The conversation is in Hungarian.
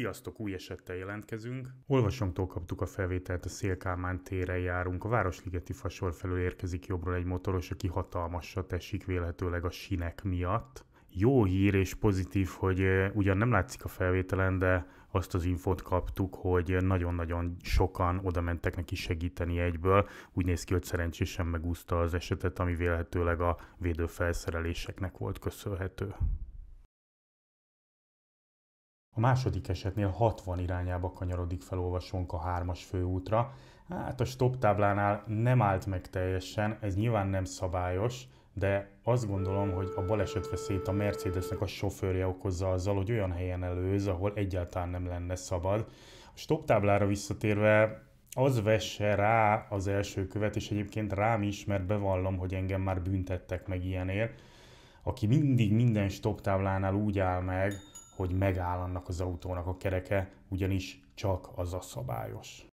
Sziasztok, új esettel jelentkezünk. Olvasomtól kaptuk a felvételt, a Szélkálmán téren járunk. A Városligeti fasor felől érkezik jobbról egy motoros, aki hatalmasra esik véletőleg a sinek miatt. Jó hír és pozitív, hogy ugyan nem látszik a felvételen, de azt az infót kaptuk, hogy nagyon-nagyon sokan oda mentek neki segíteni egyből. Úgy néz ki, hogy szerencsésen megúszta az esetet, ami véletőleg a védőfelszereléseknek volt köszönhető. A második esetnél 60 irányába kanyarodik fel olvasónk a hármas főútra. Hát a stop táblánál nem állt meg teljesen, ez nyilván nem szabályos, de azt gondolom, hogy a baleset veszélyt a Mercedesnek a sofőrje okozza azzal, hogy olyan helyen előz, ahol egyáltalán nem lenne szabad. A stop táblára visszatérve az vesse rá az első követ, és egyébként rám is, mert bevallom, hogy engem már büntettek meg ilyenért, aki mindig minden stop táblánál úgy áll meg, hogy megáll annak az autónak a kereke, ugyanis csak az a szabályos.